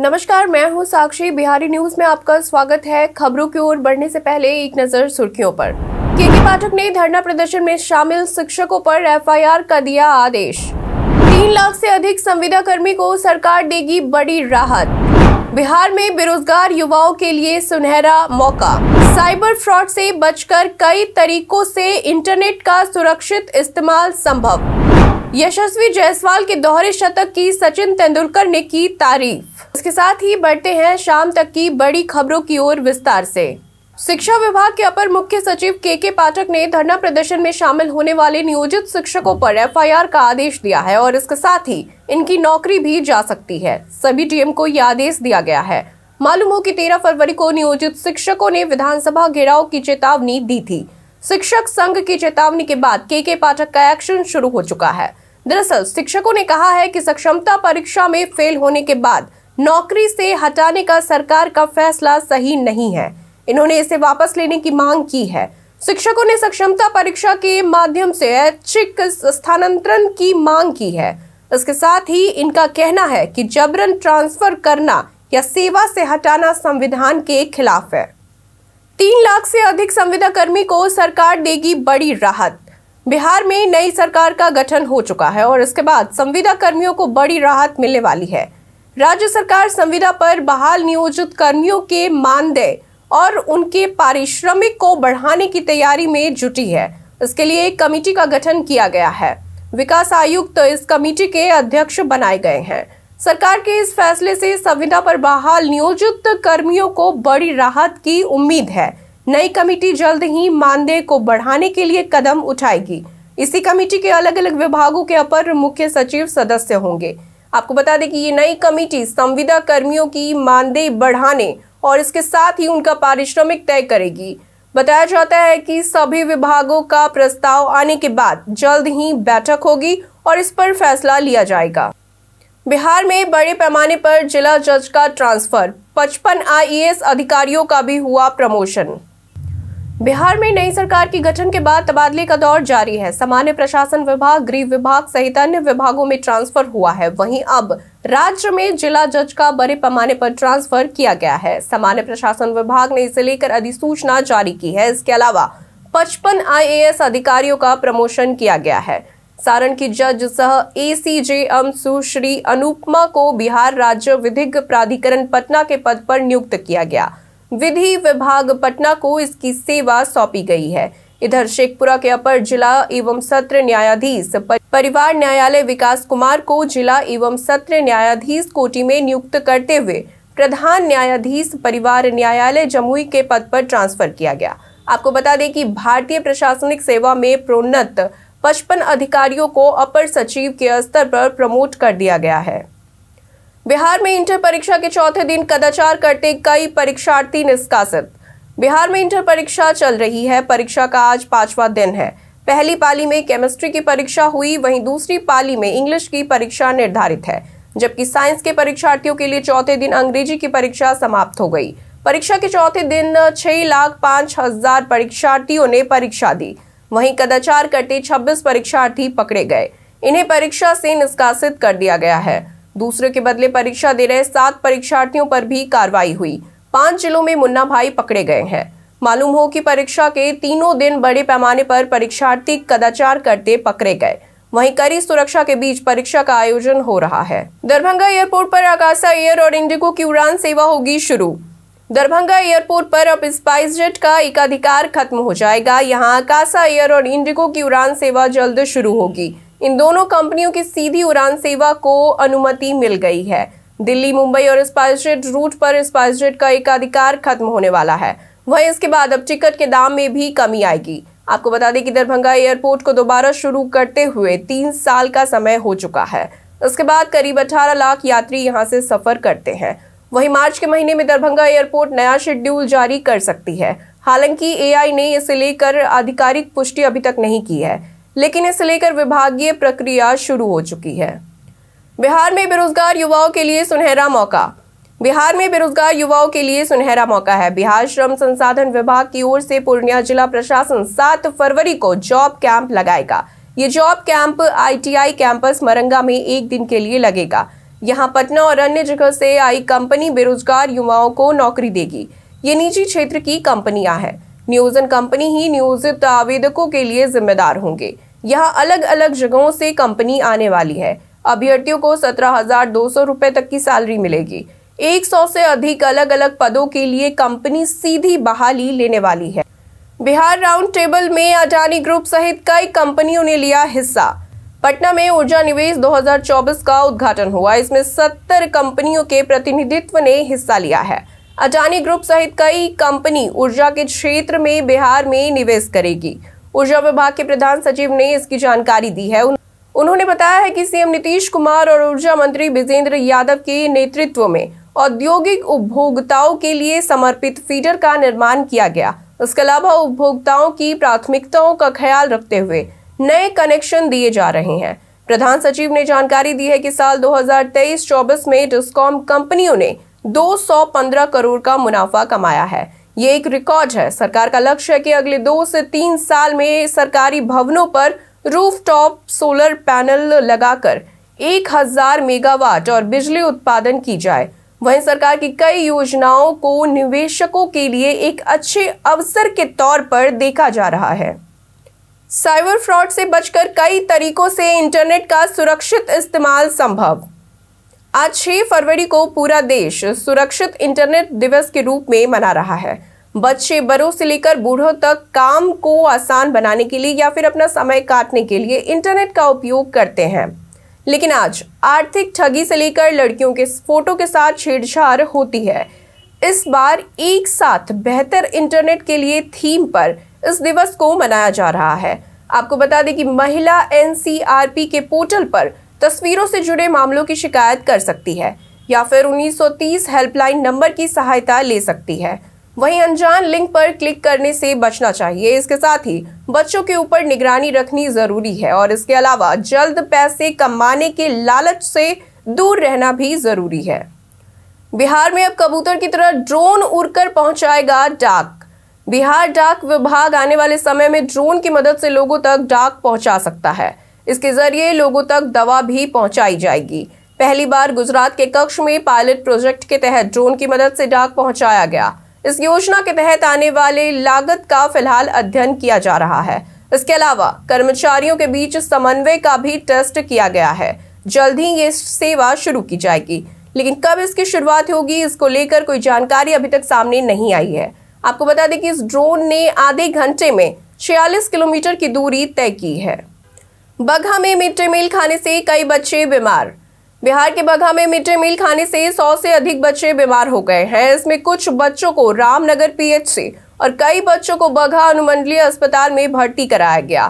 नमस्कार मैं हूं साक्षी बिहारी न्यूज में आपका स्वागत है खबरों की ओर बढ़ने से पहले एक नजर सुर्खियों पर के पाठक ने धरना प्रदर्शन में शामिल शिक्षकों पर एफआईआर का दिया आदेश तीन लाख से अधिक संविदा कर्मी को सरकार देगी बड़ी राहत बिहार में बेरोजगार युवाओं के लिए सुनहरा मौका साइबर फ्रॉड से बचकर कई तरीकों से इंटरनेट का सुरक्षित इस्तेमाल संभव यशस्वी जायसवाल के दोहरे शतक की सचिन तेंदुलकर ने की तारीफ इसके साथ ही बढ़ते हैं शाम तक की बड़ी खबरों की ओर विस्तार से शिक्षा विभाग के अपर मुख्य सचिव के के पाठक ने धरना प्रदर्शन में शामिल होने वाले नियोजित शिक्षकों पर एफआईआर का आदेश दिया है और इसके साथ ही इनकी नौकरी भी जा सकती है सभी डीएम को यह आदेश दिया गया है मालूम हो कि 13 फरवरी को नियोजित शिक्षकों ने विधानसभा घेराव की चेतावनी दी थी शिक्षक संघ की चेतावनी के बाद के के पाठक का एक्शन शुरू हो चुका है दरअसल शिक्षकों ने कहा है कि सक्षमता परीक्षा में फेल होने के बाद नौकरी से हटाने का सरकार का फैसला सही नहीं है इन्होंने इसे वापस लेने की मांग की है शिक्षकों ने सक्षमता परीक्षा के माध्यम से ऐच्छिक स्थानांतरण की मांग की है इसके साथ ही इनका कहना है कि जबरन ट्रांसफर करना या सेवा से हटाना संविधान के खिलाफ है तीन लाख से अधिक संविदा कर्मी को सरकार देगी बड़ी राहत बिहार में नई सरकार का गठन हो चुका है और इसके बाद संविदा कर्मियों को बड़ी राहत मिलने वाली है राज्य सरकार संविदा पर बहाल नियोजित कर्मियों के मानदेय और उनके पारिश्रमिक को बढ़ाने की तैयारी में जुटी है इसके लिए एक कमेटी का गठन किया गया है विकास आयुक्त तो इस कमेटी के अध्यक्ष बनाए गए हैं सरकार के इस फैसले से संविदा पर बहाल नियोजित कर्मियों को बड़ी राहत की उम्मीद है नई कमेटी जल्द ही मानदेय को बढ़ाने के लिए कदम उठाएगी इसी कमेटी के अलग अलग विभागों के अपर मुख्य सचिव सदस्य होंगे आपको बता दें कि ये नई कमेटी संविदा कर्मियों की मानदेय बढ़ाने और इसके साथ ही उनका पारिश्रमिक तय करेगी बताया जाता है कि सभी विभागों का प्रस्ताव आने के बाद जल्द ही बैठक होगी और इस पर फैसला लिया जाएगा बिहार में बड़े पैमाने पर जिला जज का ट्रांसफर पचपन आईएएस अधिकारियों का भी हुआ प्रमोशन बिहार में नई सरकार के गठन के बाद तबादले का दौर जारी है सामान्य प्रशासन विभाग गृह विभाग सहित अन्य विभागों में ट्रांसफर हुआ है वहीं अब राज्य में जिला जज का बड़े पैमाने पर ट्रांसफर किया गया है सामान्य प्रशासन विभाग ने इसे लेकर अधिसूचना जारी की है इसके अलावा पचपन आई अधिकारियों का प्रमोशन किया गया है सारण की जज सह ए सी जे एम सुश्री अनुपमा को बिहार राज्य विधिक प्राधिकरण पटना के पद पर नियुक्त किया गया विधि विभाग पटना को इसकी सेवा सौंपी गई है इधर शेखपुरा के अपर जिला एवं सत्र न्यायाधीश परिवार न्यायालय विकास कुमार को जिला एवं सत्र न्यायाधीश कोटी में नियुक्त करते हुए प्रधान न्यायाधीश परिवार न्यायालय जमुई के पद पर ट्रांसफर किया गया आपको बता दें कि भारतीय प्रशासनिक सेवा में प्रोन्नत पचपन अधिकारियों को अपर सचिव के स्तर पर प्रमोट कर दिया गया है बिहार में इंटर परीक्षा के चौथे दिन कदाचार करते कई परीक्षार्थी निष्कासित बिहार में इंटर परीक्षा चल रही है परीक्षा का आज पांचवा दिन है पहली पाली में केमिस्ट्री की परीक्षा हुई वहीं दूसरी पाली में इंग्लिश की परीक्षा निर्धारित है जबकि साइंस के परीक्षार्थियों के लिए चौथे दिन अंग्रेजी की परीक्षा समाप्त हो गई परीक्षा के चौथे दिन छह लाख पांच हजार परीक्षार्थियों ने परीक्षा दी वहीं कदाचार करते 26 परीक्षार्थी पकड़े गए इन्हें परीक्षा से निष्कासित कर दिया गया है दूसरे के बदले परीक्षा दे रहे सात परीक्षार्थियों पर भी कार्रवाई हुई पांच जिलों में मुन्ना भाई पकड़े गए हैं मालूम हो कि परीक्षा के तीनों दिन बड़े पैमाने पर परीक्षार्थी कदाचार करते पकड़े गए वहीं कड़ी सुरक्षा के बीच परीक्षा का आयोजन हो रहा है दरभंगा एयरपोर्ट पर आकाशा एयर और इंडिगो की उड़ान सेवा होगी शुरू दरभंगा एयरपोर्ट पर अब स्पाइस जेट का एकाधिकार खत्म हो जाएगा यहां आकाशा एयर और इंडिगो की उड़ान सेवा जल्द शुरू होगी इन दोनों कंपनियों की सीधी उड़ान सेवा को अनुमति मिल गई है दिल्ली मुंबई और स्पाइसजेट रूट पर स्पाइसजेट का एक अधिकार खत्म होने वाला है वहीं इसके बाद अब टिकट के दाम में भी कमी आएगी आपको बता दें कि दरभंगा एयरपोर्ट को दोबारा शुरू करते हुए तीन साल का समय हो चुका है उसके बाद करीब 18 लाख यात्री यहां से सफर करते हैं वहीं मार्च के महीने में दरभंगा एयरपोर्ट नया शेड्यूल जारी कर सकती है हालांकि एआई ने इसे लेकर आधिकारिक पुष्टि अभी तक नहीं की है लेकिन इसे लेकर विभागीय प्रक्रिया शुरू हो चुकी है बिहार में बेरोजगार युवाओं के लिए सुनहरा मौका बिहार में बेरोजगार युवाओं के लिए सुनहरा मौका है बिहार श्रम संसाधन विभाग की ओर से पूर्णिया जिला प्रशासन सात फरवरी को जॉब कैंप लगाएगा ये job camp ITI campus Maranga में एक दिन के लिए लगेगा यहाँ पटना और अन्य जगह से आई कंपनी बेरोजगार युवाओं को नौकरी देगी ये निजी क्षेत्र की कंपनियां हैं न्यूज एंड कंपनी ही न्यूज आवेदकों के लिए जिम्मेदार होंगे यहाँ अलग अलग जगहों से कंपनी आने वाली है अभ्यर्थियों को सत्रह हजार दो सौ रुपए तक की सैलरी मिलेगी एक सौ से अधिक अलग अलग पदों के लिए कंपनी सीधी बहाली लेने वाली है बिहार राउंड टेबल में अडानी ग्रुप सहित कई कंपनियों ने लिया हिस्सा पटना में ऊर्जा निवेश 2024 का उद्घाटन हुआ इसमें 70 कंपनियों के प्रतिनिधित्व ने हिस्सा लिया है अडानी ग्रुप सहित कई कंपनी ऊर्जा के क्षेत्र में बिहार में निवेश करेगी ऊर्जा विभाग के प्रधान सचिव ने इसकी जानकारी दी है उन्होंने बताया है कि सीएम नीतीश कुमार और ऊर्जा मंत्री बिजेंद्र यादव के नेतृत्व में औद्योगिक उपभोक्ताओं के लिए समर्पित फीडर का निर्माण किया गया इसके अलावा उपभोक्ताओं की प्राथमिकताओं का ख्याल रखते हुए नए कनेक्शन दिए जा रहे हैं प्रधान सचिव ने जानकारी दी है कि साल 2023-24 में डिस्कॉम कंपनियों ने 215 करोड़ का मुनाफा कमाया है ये एक रिकॉर्ड है सरकार का लक्ष्य है कि अगले दो से तीन साल में सरकारी भवनों पर रूफटॉप सोलर पैनल लगाकर 1000 मेगावाट और बिजली उत्पादन की जाए वहीं सरकार की कई योजनाओं को निवेशकों के लिए एक अच्छे अवसर के तौर पर देखा जा रहा है साइबर फ्रॉड से बचकर कई तरीकों से इंटरनेट का सुरक्षित इस्तेमाल संभव आज 6 फरवरी को पूरा देश सुरक्षित इंटरनेट दिवस के रूप में मना रहा है बच्चे बड़ों से लेकर बूढ़ों तक काम को आसान बनाने के लिए या फिर अपना समय काटने के लिए इंटरनेट का उपयोग करते हैं लेकिन आज आर्थिक ठगी से लेकर लड़कियों के फोटो के साथ छेड़छाड़ होती है इस बार एक साथ बेहतर इंटरनेट के लिए थीम पर इस दिवस को मनाया जा रहा है आपको बता दें कि महिला एनसीआरपी के पोर्टल पर तस्वीरों से जुड़े मामलों की शिकायत कर सकती है या फिर 1930 हेल्पलाइन नंबर की सहायता ले सकती है वहीं अनजान लिंक पर क्लिक करने से बचना चाहिए इसके साथ ही बच्चों के ऊपर निगरानी रखनी जरूरी है और इसके अलावा जल्द पैसे कमाने के लालच से दूर रहना भी जरूरी है बिहार में अब कबूतर की तरह ड्रोन उड़कर पहुंचाएगा डाक बिहार डाक विभाग आने वाले समय में ड्रोन की मदद से लोगों तक डाक पहुंचा सकता है इसके जरिए लोगों तक दवा भी पहुंचाई जाएगी पहली बार गुजरात के कक्ष में पायलट प्रोजेक्ट के तहत ड्रोन की मदद से डाक पहुंचाया गया इस योजना के तहत आने वाले लागत का फिलहाल अध्ययन किया जा रहा है इसके अलावा कर्मचारियों के बीच समन्वय का भी टेस्ट किया गया है जल्द ही ये सेवा शुरू की जाएगी लेकिन कब इसकी शुरुआत होगी इसको लेकर कोई जानकारी अभी तक सामने नहीं आई है आपको बता दें कि इस ड्रोन ने आधे घंटे में छियालीस किलोमीटर की दूरी तय की है बगहा में मिड डे मील खाने से कई बच्चे बीमार बिहार के बगहा में मिड डे मील खाने से सौ से अधिक बच्चे बीमार हो गए हैं इसमें कुछ बच्चों को रामनगर पीएचसी और कई बच्चों को बगहा अनुमंडलीय अस्पताल में भर्ती कराया गया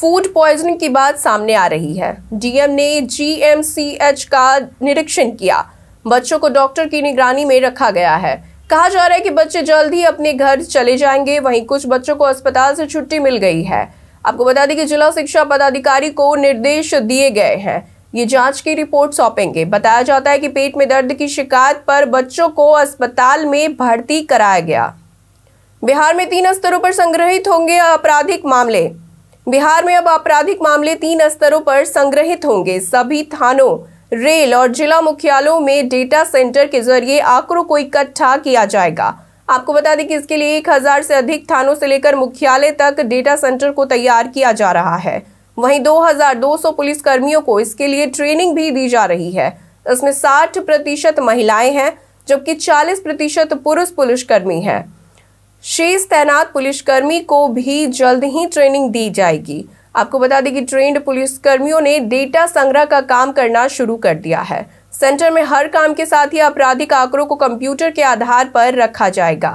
फूड पॉइजनिंग की बात सामने आ रही है डीएम ने जीएमसीएच का निरीक्षण किया बच्चों को डॉक्टर की निगरानी में रखा गया है कहा जा रहा है कि बच्चे जल्द ही अपने घर चले जाएंगे वहीं कुछ बच्चों को अस्पताल से छुट्टी मिल गई है आपको बता दें कि जिला शिक्षा पदाधिकारी को निर्देश दिए गए हैं ये जांच की रिपोर्ट सौंपेंगे बताया जाता है कि पेट में दर्द की शिकायत पर बच्चों को अस्पताल में भर्ती कराया गया बिहार में तीन स्तरों पर संग्रहित होंगे आपराधिक मामले बिहार में अब आपराधिक मामले तीन स्तरों पर संग्रहित होंगे सभी थानों रेल और जिला मुख्यालयों में डेटा सेंटर के जरिए आंकड़ों को इकट्ठा किया जाएगा आपको बता दें कि इसके लिए एक हजार से अधिक थानों से लेकर मुख्यालय तक डेटा सेंटर को तैयार किया जा रहा है वहीं 2,200 पुलिस कर्मियों को इसके लिए ट्रेनिंग भी दी जा रही है इसमें 60 प्रतिशत महिलाएं हैं जबकि 40 प्रतिशत पुरुष पुलिसकर्मी हैं शेष तैनात पुलिसकर्मी को भी जल्द ही ट्रेनिंग दी जाएगी आपको बता दें कि ट्रेंड पुलिसकर्मियों ने डेटा संग्रह का काम करना शुरू कर दिया है सेंटर में हर काम के साथ ही आपराधिक आंकड़ों को कंप्यूटर के आधार पर रखा जाएगा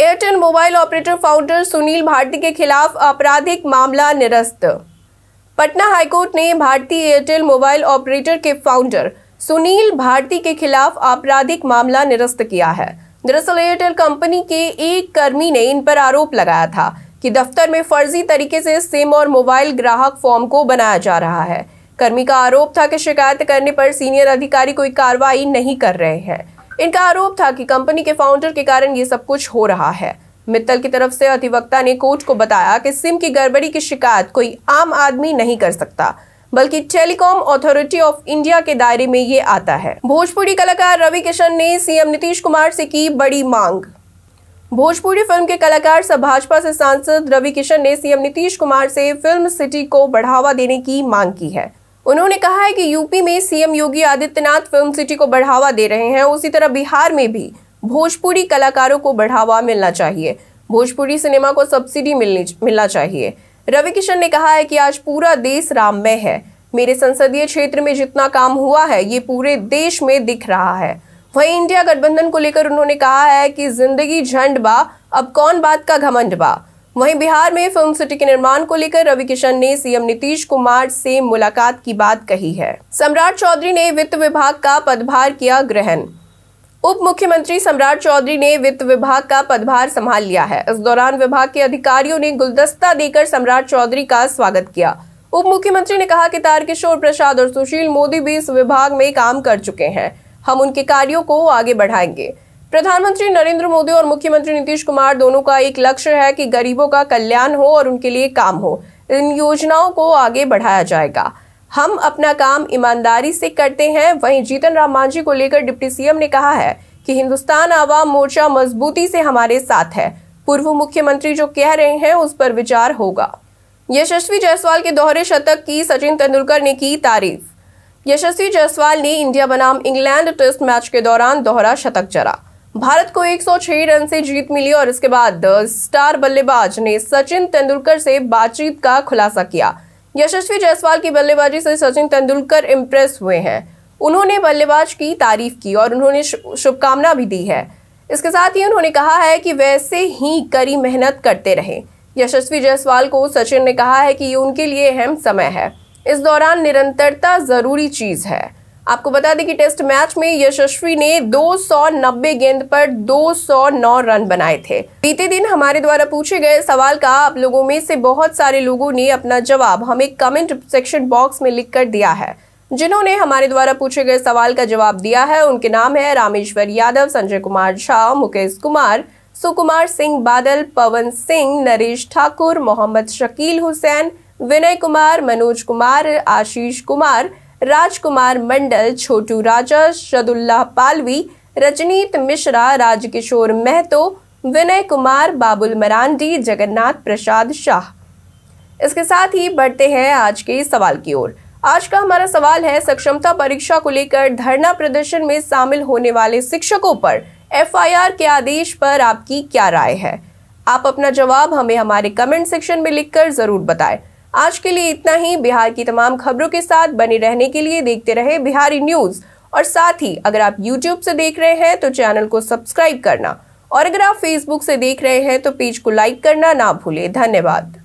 Airtel mobile operator founder Sunil Bharti के खिलाफ आपराधिक मामला निरस्त पटना हाईकोर्ट ने भारतीय एयरटेल मोबाइल ऑपरेटर के फाउंडर सुनील भारती के खिलाफ आपराधिक मामला निरस्त किया है दरअसल एयरटेल कंपनी के एक कर्मी ने इन पर आरोप लगाया था कि दफ्तर में फर्जी तरीके से सिम और मोबाइल ग्राहक फॉर्म को बनाया जा रहा है कर्मी का आरोप था कि शिकायत करने पर सीनियर अधिकारी कोई कार्रवाई नहीं कर रहे हैं इनका आरोप था कि कंपनी के फाउंडर के कारण ये सब कुछ हो रहा है मित्तल की तरफ से अधिवक्ता ने कोर्ट को बताया कि सिम की गड़बड़ी की शिकायत कोई आम आदमी नहीं कर सकता बल्कि टेलीकॉम अथॉरिटी ऑफ इंडिया के दायरे में ये आता है भोजपुरी कलाकार रवि किशन ने सीएम नीतीश कुमार से की बड़ी मांग भोजपुरी फिल्म के कलाकार सब भाजपा से सांसद रवि किशन ने सीएम नीतीश कुमार से फिल्म सिटी को बढ़ावा देने की मांग की है उन्होंने कहा है कि यूपी में CM Yogi Adityanath film city को बढ़ावा दे रहे हैं उसी तरह बिहार में भी भोजपुरी कलाकारों को बढ़ावा मिलना चाहिए भोजपुरी सिनेमा को सब्सिडी मिलनी मिलना चाहिए रवि किशन ने कहा है कि आज पूरा देश राममय है मेरे संसदीय क्षेत्र में जितना काम हुआ है ये पूरे देश में दिख रहा है वही इंडिया गठबंधन को लेकर उन्होंने कहा है कि जिंदगी झंड बा अब कौन बात का घमंड बा वहीं बिहार में फिल्म सिटी के निर्माण को लेकर रवि किशन ने सीएम नीतीश कुमार से मुलाकात की बात कही है सम्राट चौधरी ने वित्त विभाग का पदभार किया ग्रहण उप मुख्यमंत्री सम्राट चौधरी ने वित्त विभाग का पदभार संभाल लिया है इस दौरान विभाग के अधिकारियों ने गुलदस्ता देकर सम्राट चौधरी का स्वागत किया उप मुख्यमंत्री ने कहा कि तारकिशोर प्रसाद और सुशील मोदी भी इस विभाग में काम कर चुके हैं हम उनके कार्यों को आगे बढ़ाएंगे प्रधानमंत्री नरेंद्र मोदी और मुख्यमंत्री नीतीश कुमार दोनों का एक लक्ष्य है कि गरीबों का कल्याण हो और उनके लिए काम हो इन योजनाओं को आगे बढ़ाया जाएगा हम अपना काम ईमानदारी से करते हैं वहीं जीतन राम मांझी को लेकर डिप्टी सीएम ने कहा है कि हिंदुस्तान आवाम मोर्चा मजबूती से हमारे साथ है पूर्व मुख्यमंत्री जो कह रहे हैं उस पर विचार होगा यशस्वी जायसवाल के दोहरे शतक की सचिन तेंदुलकर ने की तारीफ यशस्वी जायसवाल ने इंडिया बनाम इंग्लैंड टेस्ट मैच के दौरान दोहरा शतक चरा भारत को 106 रन से जीत मिली और इसके बाद स्टार बल्लेबाज ने सचिन तेंदुलकर से बातचीत का खुलासा किया यशस्वी जायसवाल की बल्लेबाजी से सचिन तेंदुलकर इम्प्रेस हुए हैं उन्होंने बल्लेबाज की तारीफ की और उन्होंने शुभकामना भी दी है इसके साथ ही उन्होंने कहा है कि वैसे ही कड़ी मेहनत करते रहे यशस्वी जायसवाल को सचिन ने कहा है कि ये उनके लिए अहम समय है इस दौरान निरंतरता जरूरी चीज है आपको बता दें कि टेस्ट मैच में यशस्वी ने 290 गेंद पर 209 रन बनाए थे बीते दिन हमारे द्वारा पूछे गए सवाल का आप लोगों में से बहुत सारे लोगों ने अपना जवाब हमें कमेंट सेक्शन बॉक्स में लिख कर दिया है जिन्होंने हमारे द्वारा पूछे गए सवाल का जवाब दिया है उनके नाम है रामेश्वर यादव संजय कुमार झा मुकेश कुमार सुकुमार सिंह बादल पवन सिंह नरेश ठाकुर मोहम्मद शकील हुसैन विनय कुमार मनोज कुमार आशीष कुमार राजकुमार मंडल छोटू राजा शदुल्लाह पालवी रजनीत मिश्रा राजकिशोर महतो विनय कुमार बाबुल मरांडी जगन्नाथ प्रसाद शाह इसके साथ ही बढ़ते हैं आज के सवाल की ओर आज का हमारा सवाल है सक्षमता परीक्षा को लेकर धरना प्रदर्शन में शामिल होने वाले शिक्षकों पर एफआईआर के आदेश पर आपकी क्या राय है आप अपना जवाब हमें हमारे कमेंट सेक्शन में लिखकर जरूर बताएं आज के लिए इतना ही बिहार की तमाम खबरों के साथ बने रहने के लिए देखते रहे बिहारी न्यूज और साथ ही अगर आप यूट्यूब से देख रहे हैं तो चैनल को सब्सक्राइब करना और अगर आप फेसबुक से देख रहे हैं तो पेज को लाइक करना ना भूलें धन्यवाद